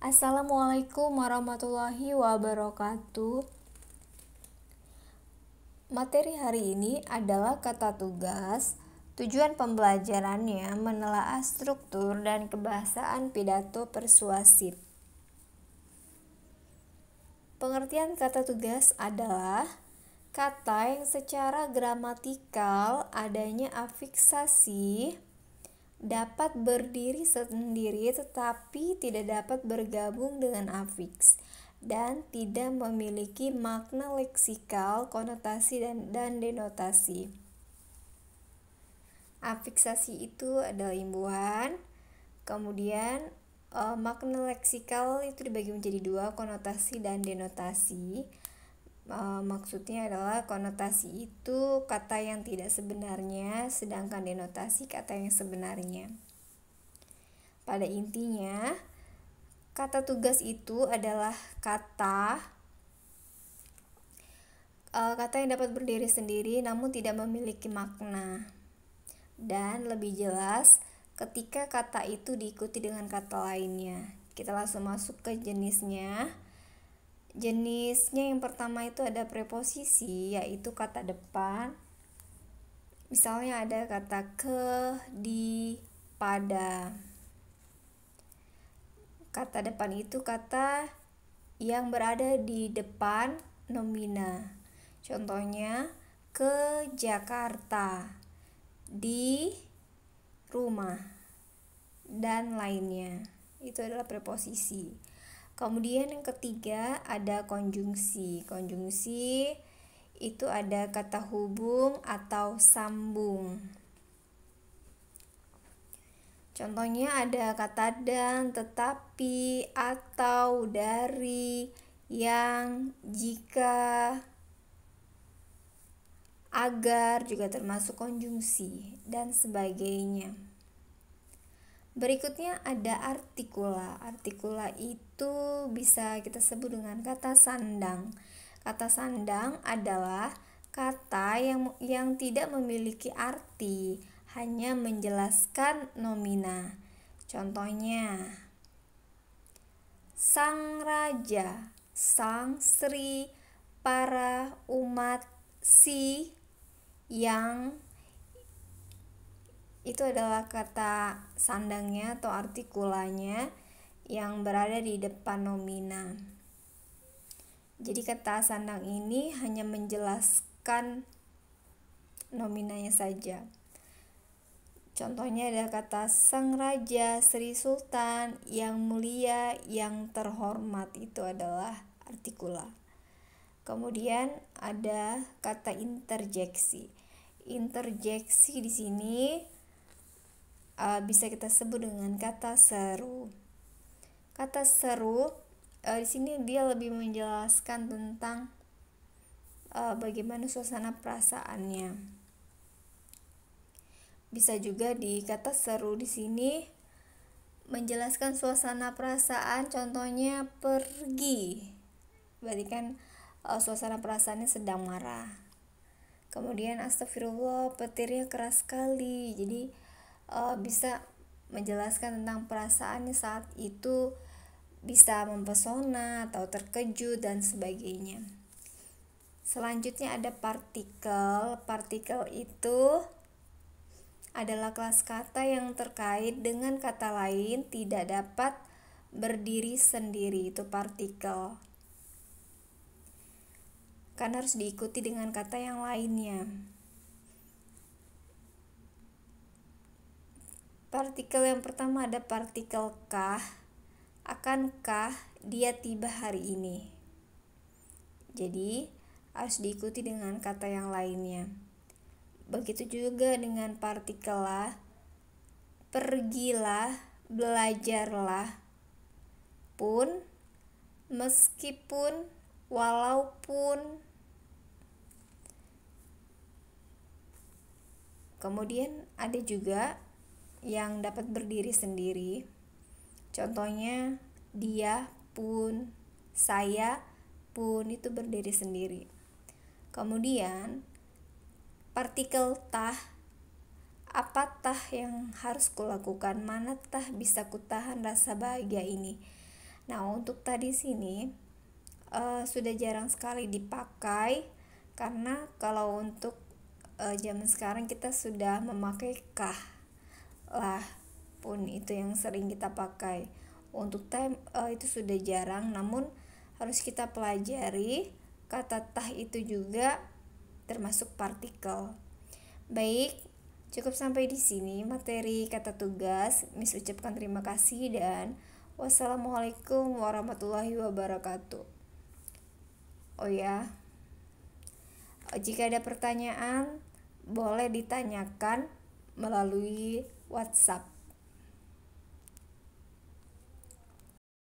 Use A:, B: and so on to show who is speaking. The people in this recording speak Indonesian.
A: Assalamualaikum warahmatullahi wabarakatuh. Materi hari ini adalah kata tugas. Tujuan pembelajarannya menelaah struktur dan kebahasaan pidato persuasif. Pengertian kata tugas adalah kata yang secara gramatikal adanya afiksasi dapat berdiri sendiri tetapi tidak dapat bergabung dengan afiks dan tidak memiliki makna leksikal, konotasi dan, dan denotasi. Afiksasi itu adalah imbuhan. Kemudian e, makna leksikal itu dibagi menjadi dua, konotasi dan denotasi. Eh, maksudnya adalah konotasi itu kata yang tidak sebenarnya, sedangkan denotasi kata yang sebenarnya. Pada intinya, kata tugas itu adalah kata eh, kata yang dapat berdiri sendiri namun tidak memiliki makna. Dan lebih jelas ketika kata itu diikuti dengan kata lainnya. Kita langsung masuk ke jenisnya Jenisnya yang pertama itu ada preposisi, yaitu kata depan. Misalnya ada kata ke, di, pada. Kata depan itu kata yang berada di depan nomina. Contohnya ke Jakarta, di rumah, dan lainnya. Itu adalah preposisi. Kemudian yang ketiga ada konjungsi. Konjungsi itu ada kata hubung atau sambung. Contohnya ada kata dan, tetapi, atau, dari, yang, jika, agar juga termasuk konjungsi dan sebagainya. Berikutnya ada artikula. Artikula itu bisa kita sebut dengan kata sandang. Kata sandang adalah kata yang yang tidak memiliki arti, hanya menjelaskan nomina. Contohnya Sang raja, sang sri, para umat si yang itu adalah kata sandangnya atau artikulanya yang berada di depan nomina. Jadi kata sandang ini hanya menjelaskan nominanya saja. Contohnya ada kata sang raja, Sri Sultan, yang mulia, yang terhormat itu adalah artikula. Kemudian ada kata interjeksi. Interjeksi di sini uh, bisa kita sebut dengan kata seru. Kata seru uh, di sini dia lebih menjelaskan tentang uh, bagaimana suasana perasaannya. Bisa juga di kata seru di sini menjelaskan suasana perasaan, contohnya pergi. Berarti kan uh, suasana perasaannya sedang marah. Kemudian astagfirullah, petirnya keras sekali. Jadi uh, bisa menjelaskan tentang perasaannya saat itu bisa mempesona atau terkejut dan sebagainya. Selanjutnya ada partikel. Partikel itu adalah kelas kata yang terkait dengan kata lain tidak dapat berdiri sendiri itu partikel. Karena harus diikuti dengan kata yang lainnya. Partikel yang pertama ada partikel K. Akankah dia tiba hari ini? Jadi, harus diikuti dengan kata yang lainnya. Begitu juga dengan partikel lah, pergilah, belajarlah. Pun, meskipun, walaupun. Kemudian ada juga yang dapat berdiri sendiri. Contohnya, dia pun, saya pun itu berdiri sendiri. Kemudian, partikel tah apa tah yang harus kulakukan mana tah bisa kutahan rasa bahagia ini nah untuk tadi sini uh, sudah jarang sekali dipakai karena kalau untuk uh, zaman sekarang kita sudah memakai kah lah pun itu yang sering kita pakai untuk time uh, itu sudah jarang namun harus kita pelajari kata tah itu juga termasuk partikel baik cukup sampai di sini materi kata tugas Miss ucapkan terima kasih dan wassalamualaikum warahmatullahi wabarakatuh oh ya jika ada pertanyaan boleh ditanyakan melalui WhatsApp